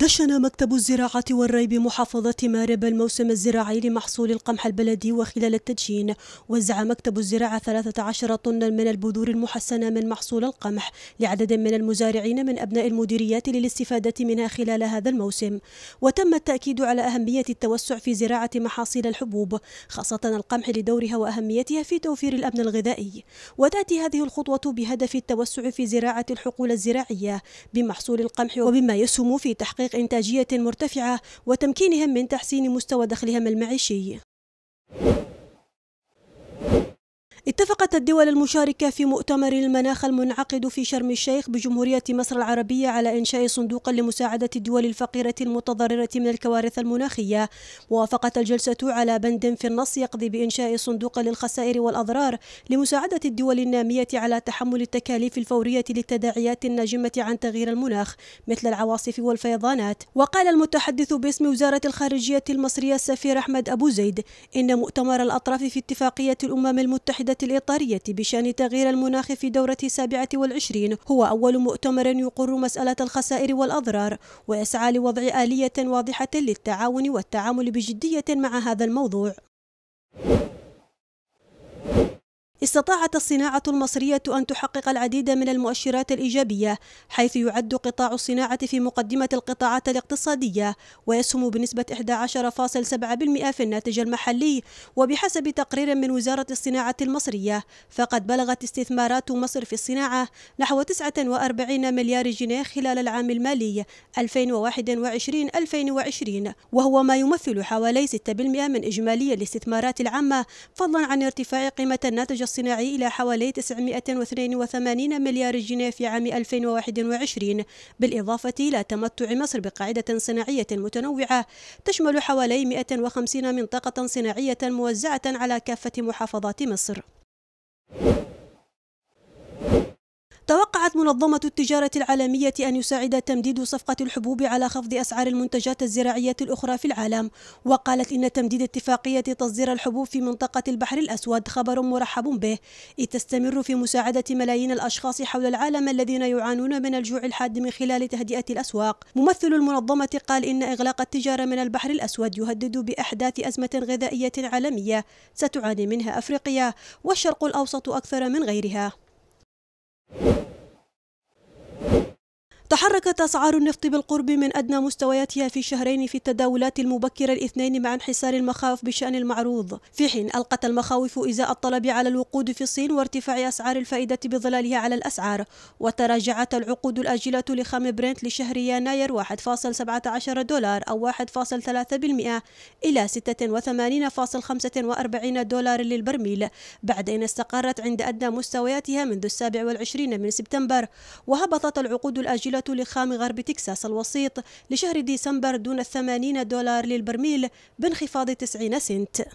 دشن مكتب الزراعة والري بمحافظة مارب الموسم الزراعي لمحصول القمح البلدي وخلال التدشين وزع مكتب الزراعة 13 طنا من البذور المحسنة من محصول القمح لعدد من المزارعين من أبناء المديريات للاستفادة منها خلال هذا الموسم وتم التأكيد على أهمية التوسع في زراعة محاصيل الحبوب خاصة القمح لدورها وأهميتها في توفير الأمن الغذائي وتأتي هذه الخطوة بهدف التوسع في زراعة الحقول الزراعية بمحصول القمح وبما يسهم في تحقيق تحقيق إنتاجية مرتفعة وتمكينهم من تحسين مستوى دخلهم المعيشي اتفقت الدول المشاركة في مؤتمر المناخ المنعقد في شرم الشيخ بجمهورية مصر العربية على إنشاء صندوقا لمساعدة الدول الفقيرة المتضررة من الكوارث المناخية وافقت الجلسة على بند في النص يقضي بإنشاء صندوق للخسائر والأضرار لمساعدة الدول النامية على تحمل التكاليف الفورية للتداعيات الناجمة عن تغيير المناخ مثل العواصف والفيضانات وقال المتحدث باسم وزارة الخارجية المصرية السفير أحمد أبو زيد إن مؤتمر الأطراف في اتفاقية الأمم المتحدة الإطارية بشأن تغيير المناخ في دورة 27 هو أول مؤتمر يقر مسألة الخسائر والأضرار ويسعى لوضع آلية واضحة للتعاون والتعامل بجدية مع هذا الموضوع استطاعت الصناعة المصرية أن تحقق العديد من المؤشرات الإيجابية حيث يعد قطاع الصناعة في مقدمة القطاعات الاقتصادية ويسهم بنسبة 11.7% في الناتج المحلي وبحسب تقرير من وزارة الصناعة المصرية فقد بلغت استثمارات مصر في الصناعة نحو 49 مليار جنيه خلال العام المالي 2021-2020 وهو ما يمثل حوالي 6% من إجمالي الاستثمارات العامة فضلا عن ارتفاع قيمة الناتج الصناعي إلى حوالي 982 مليار جنيه في عام 2021 بالإضافة إلى تمتع مصر بقاعدة صناعية متنوعة تشمل حوالي 150 منطقة صناعية موزعة على كافة محافظات مصر توقعت منظمة التجارة العالمية أن يساعد تمديد صفقة الحبوب على خفض أسعار المنتجات الزراعية الأخرى في العالم وقالت إن تمديد اتفاقية تصدير الحبوب في منطقة البحر الأسود خبر مرحب به إذ تستمر في مساعدة ملايين الأشخاص حول العالم الذين يعانون من الجوع الحاد من خلال تهدئة الأسواق ممثل المنظمة قال إن إغلاق التجارة من البحر الأسود يهدد بإحداث أزمة غذائية عالمية ستعاني منها أفريقيا والشرق الأوسط أكثر من غيرها you تحركت أسعار النفط بالقرب من أدنى مستوياتها في شهرين في التداولات المبكرة الاثنين مع انحسار المخاوف بشأن المعروض في حين ألقت المخاوف إزاء الطلب على الوقود في الصين وارتفاع أسعار الفائدة بظلالها على الأسعار وتراجعت العقود الآجلة لخام برنت لشهر يناير 1.17 دولار أو 1.3% إلى 86.45 دولار للبرميل بعد أن استقرت عند أدنى مستوياتها منذ السابع والعشرين من سبتمبر وهبطت العقود الآجلة لخام غرب تكساس الوسيط لشهر ديسمبر دون الثمانين دولار للبرميل بانخفاض 90 سنت